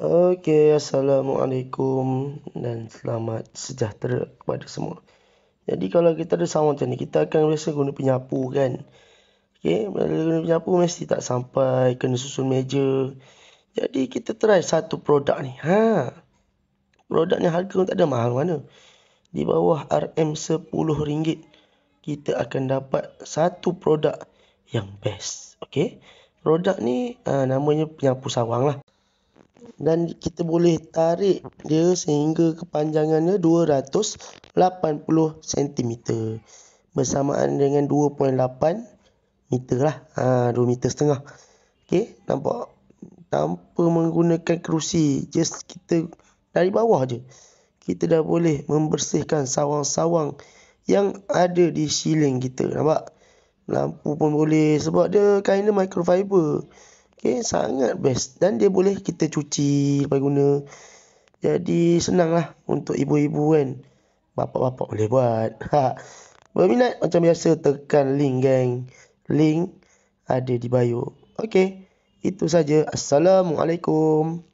Okey, Assalamualaikum dan selamat sejahtera kepada semua. Jadi kalau kita ada sama macam ni, kita akan biasa guna penyapu kan. Okey, bila guna penyapu mesti tak sampai kena susun meja. Jadi kita try satu produk ni. Ha. Produk ni harga pun tak ada mahal mana. Di bawah RM10 kita akan dapat satu produk yang best. Okey. Produk ni uh, namanya penyapu sawang lah dan kita boleh tarik dia sehingga kepanjangannya 280 cm bersamaan dengan 2.8 meter lah ha, 2 meter setengah ok nampak tanpa menggunakan kerusi just kita dari bawah je kita dah boleh membersihkan sawang-sawang yang ada di siling kita nampak lampu pun boleh sebab dia kain dia microfiber Okay, sangat best. Dan dia boleh kita cuci lepas guna. Jadi, senanglah untuk ibu-ibu kan. Bapak-bapak boleh buat. Ha. Berminat macam biasa, tekan link gang, Link ada di bio. Okay, itu saja. Assalamualaikum.